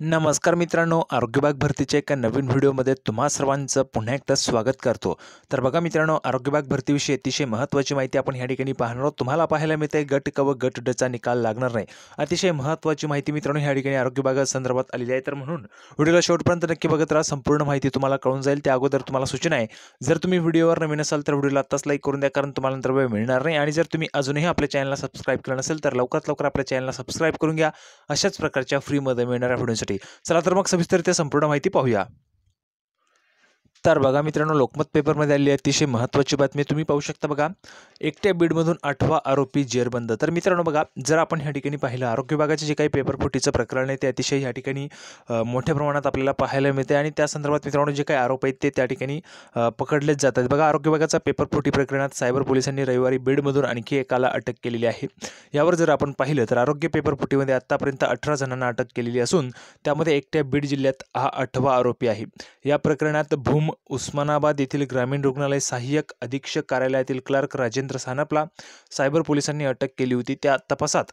नमस्कार मित्रांनो आरोग्यबाग भरतीच्या एका नवीन व्हिडिओमध्ये तुम्हा सर्वांचं पुन्हा एकदा स्वागत करतो तर बघा मित्रांनो आरोग्यबाग भरतीविषयी अतिशय महत्त्वाची माहिती आपण ह्या ठिकाणी पाहणार आहोत तुम्हाला पाहायला मिळते गट क व गट डचा निकाल लागणार नाही अतिशय महत्त्वाची माहिती मित्रांनो या ठिकाणी आरोग्य संदर्भात आलेली आहे तर म्हणून व्हिडिओला शेवटपर्यंत नक्की बघत राहा संपूर्ण माहिती तुम्हाला कळून जाईल त्या अगोदर तुम्हाला सूचना आहे जर तुम्ही व्हिडिओवर नवीन असाल तर व्हिडिओला आत्ताच लाईक करून द्या कारण तुम्हाला नंतर वेळ मिळणार नाही आणि जर तुम्ही अजूनही आपल्या चॅनलला सबस्क्राईब केलं नसेल तर लवकरात लवकर आपल्या चॅनलला सबस्क्राईब करून घ्या अशाच प्रकारच्या फ्रीमध्ये मिळणाऱ्या व्हिडिओ करण्यासाठी चला तर मग सविस्तर संपूर्ण माहिती पाहूया तर बघा मित्रांनो लोकमत पेपरमध्ये आलेली अतिशय महत्त्वाची बातमी तुम्ही पाहू शकता बघा एकट्या बीडमधून आठवा आरोपी जेरबंद तर मित्रांनो बघा जर आपण ह्या ठिकाणी पाहिलं आरोग्य विभागाचे जे काही पेपरफुटीचं प्रकरण आहे ते अतिशय ह्या ठिकाणी मोठ्या प्रमाणात आपल्याला पाहायला मिळते आणि त्या संदर्भात मित्रांनो जे काही आरोप आहेत ते त्या ठिकाणी पकडलेच जातात बघा आरोग्य विभागाचा पेपरफुटी प्रकरणात सायबर पोलिसांनी रविवारी बीडमधून आणखी एकाला अटक केलेली आहे यावर जर आपण पाहिलं तर आरोग्य पेपरफुटीमध्ये आत्तापर्यंत अठरा जणांना अटक केलेली असून त्यामध्ये एकट्या बीड जिल्ह्यात हा आठवा आरोपी आहे या प्रकरणात भूम उस्मानाबाद येथील ग्रामीण रुग्णालय सहाय्यक अधीक्षक कार्यालयातील क्लार्क राजेंद्र सानपला सायबर पोलिसांनी अटक केली होती त्या तपासात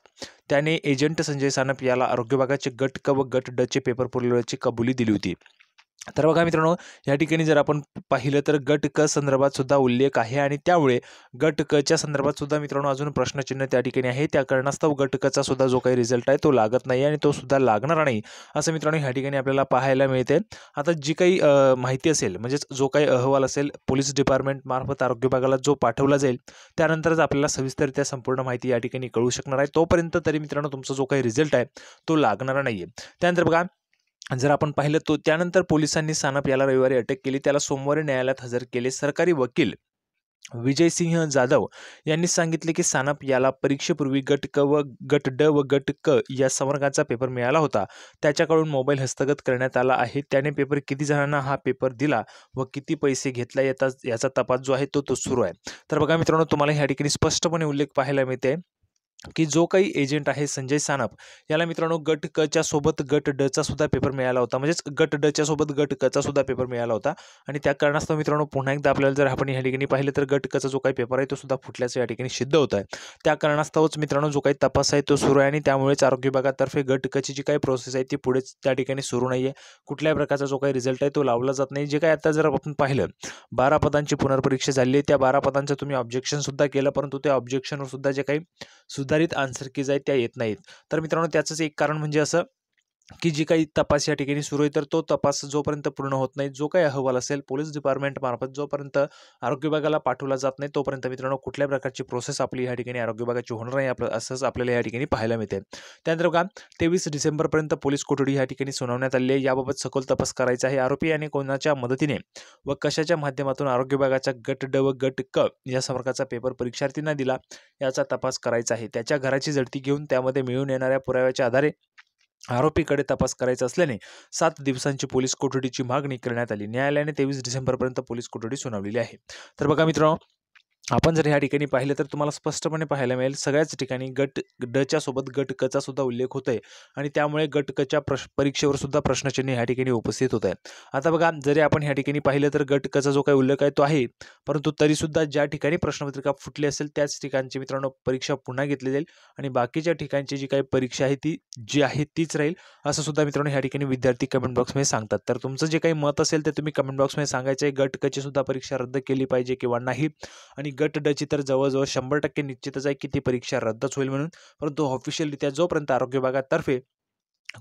त्याने एजंट संजय सानप याला आरोग्य विभागाचे गट क व गट डचे पेपर पुरवल्याची कबुली दिली होती तर बघा मित्रांनो या ठिकाणी जर आपण पाहिलं तर गट क संदर्भात सुद्धा उल्लेख आहे आणि त्यामुळे गट क च्या संदर्भात सुद्धा मित्रांनो अजून प्रश्नचिन्ह त्या ठिकाणी आहे त्या कारणास्तव गट क चा सुद्धा जो काही रिझल्ट आहे तो लागत नाही आणि तो सुद्धा लागणार नाही असं मित्रांनो ह्या ठिकाणी आपल्याला पाहायला मिळते आता जी काही माहिती असेल म्हणजेच जो काही अहवाल असेल पोलीस डिपार्टमेंट मार्फत आरोग्य विभागाला जो पाठवला जाईल त्यानंतरच आपल्याला सविस्तरित्या संपूर्ण माहिती या ठिकाणी कळू शकणार आहे तोपर्यंत तरी मित्रांनो तुमचा जो काही रिझल्ट आहे तो लागणार नाही त्यानंतर बघा जर आपण पाहिलं तो त्यानंतर पोलिसांनी सानप याला रविवारी अटक केली त्याला सोमवारी न्यायालयात हजर केले सरकारी वकील विजय सिंह जाधव यांनी सांगितले की सानप याला परीक्षेपूर्वी गट क व गट ड व गट क या संवर्गाचा पेपर मिळाला होता त्याच्याकडून मोबाईल हस्तगत करण्यात आला आहे त्याने पेपर किती जणांना हा पेपर दिला व किती पैसे घेतला याचा याचा तपास जो आहे तो तो सुरू आहे तर बघा मित्रांनो तुम्हाला ह्या ठिकाणी स्पष्टपणे उल्लेख पाहायला मिळते की जो काही एजंट आहे संजय सानप याला मित्रांनो गट क च्या सोबत गट ड चा सुद्धा पेपर मिळाला होता म्हणजेच गट ड च्या सोबत गट क चा सुद्धा पेपर मिळाला होता आणि त्या कारणास्तव मित्रांनो पुन्हा एकदा आपल्याला जर आपण या ठिकाणी पाहिलं तर गट चा जो काही पेपर आहे तो सुद्धा फुटल्याचं या ठिकाणी सिद्ध होत आहे त्या कारणास्तवच मित्रांनो जो काही तपास आहे तो सुरू आहे आणि त्यामुळेच आरोग्य विभागातर्फे गट कची जी काही प्रोसेस आहे ती पुढे त्या ठिकाणी सुरू नाही आहे कुठल्याही प्रकारचा जो काही रिझल्ट आहे तो लावला जात नाही जे काही आता जर आपण पाहिलं बारा पदांची पुनर्परीक्षा झाली आहे त्या बारा पदांचं तुम्ही ऑब्जेक्शनसुद्धा केलं परंतु त्या ऑब्जेक्शनवर सुद्धा जे काही निर्धारित आन्सर की जाय त्या येत नाहीत तर मित्रांनो त्याचंच एक कारण म्हणजे असं की जी काही तपास या ठिकाणी सुरू आहे तर तो तपास जोपर्यंत पूर्ण होत नाही जो काही अहवाल असेल पोलीस डिपार्टमेंटमार्फत जोपर्यंत आरोग्य विभागाला पाठवला जात नाही तोपर्यंत मित्रांनो कुठल्या प्रकारची प्रोसेस आपली या ठिकाणी आरोग्य विभागाची होणार नाही आपलं असंच आपल्याला या ठिकाणी पाहायला मिळते त्यानंतर का तेवीस डिसेंबरपर्यंत पोलीस कोठडी या ठिकाणी सुनावण्यात आली आहे याबाबत सखोल तपास करायचा आहे आरोपी आणि कोणाच्या मदतीने व कशाच्या माध्यमातून आरोग्य विभागाचा गट ड व गट क या संपर्काचा पेपर परीक्षार्थींना दिला याचा तपास करायचा आहे त्याच्या घराची झडती घेऊन त्यामध्ये मिळून येणाऱ्या पुराव्याच्या आधारे आरोपीकडे तपास करायचा असल्याने सात दिवसांची पोलीस कोठडीची मागणी करण्यात आली न्यायालयाने तेवीस डिसेंबरपर्यंत पोलीस कोठडी सुनावलेली आहे तर बघा मित्रांनो आपण जर ह्या ठिकाणी पाहिलं तर तुम्हाला स्पष्टपणे पाहायला मिळेल सगळ्याच ठिकाणी गट डच्या सोबत गट कचा सुद्धा उल्लेख होत आहे आणि त्यामुळे गट कच्या प्रश परीक्षेवर सुद्धा प्रश्नचिन्ह ह्या ठिकाणी उपस्थित होत आहे आता बघा जरी आपण ह्या ठिकाणी पाहिलं तर गट कचा जो काही उल्लेख आहे तो आहे परंतु तरीसुद्धा ज्या ठिकाणी प्रश्नपत्रिका फुटली असेल त्याच ठिकाणची मित्रांनो परीक्षा पुन्हा घेतली जाईल आणि बाकीच्या ठिकाणची जी काही परीक्षा आहे ती जी आहे तीच राहील असं सुद्धा मित्रांनो ह्या ठिकाणी विद्यार्थी कमेंट बॉक्समध्ये सांगतात तर तुमचं जे काही मत असेल ते तुम्ही कमेंट बॉक्समध्ये सांगायचं आहे गट कची सुद्धा परीक्षा रद्द केली पाहिजे किंवा नाही आणि गट डची तर जवळजवळ शंभर टक्के निश्चितच आहे की ती परीक्षा रद्दच होईल म्हणून परंतु ऑफिशियलरित्या जोपर्यंत आरोग्य विभागातर्फे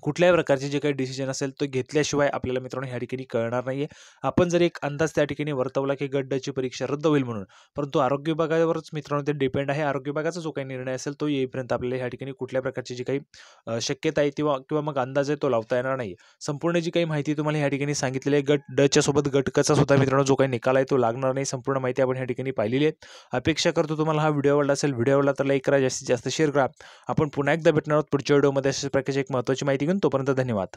कुठल्याही प्रकारचे जे काही डिसिजन असेल तो घेतल्याशिवाय आपल्याला मित्रांनो ह्या ठिकाणी कळणार नाही आहे आपण जर एक अंदाज त्या ठिकाणी वर्तवला की गड्डाची परीक्षा रद्द होईल म्हणून परंतु आरोग्य विभागावरच मित्रांनो ते डिपेंड आहे आरोग्य विभागाचा जो काही निर्णय असेल तो येईपर्यंत आपल्याला ह्या ठिकाणी कुठल्या प्रकारची जी काही शक्यता आहे किंवा किंवा मग अंदाज आहे तो लावता येणार नाही संपूर्ण जी काही माहिती तुम्हाला ह्या ठिकाणी सांगितलेली आहे गट डच्या सोबत गटकाचा सुद्धा मित्रांनो जो काही निकाल आहे तो लागणार नाही संपूर्ण माहिती आपण ह्या ठिकाणी पाहिलेली आहे अपेक्षा करतो तुम्हाला हा व्हिडिओ आवडला असेल व्हिडिओ आवडला तर लाईक करा जास्तीत जास्त शेअर करा आपण पुन्हा एकदा भेटणार आहोत पुढच्या व्हिडिओमध्ये अशा प्रकारची एक महत्त्वाची माहिती माहिती घेऊन तोपर्यंत धन्यवाद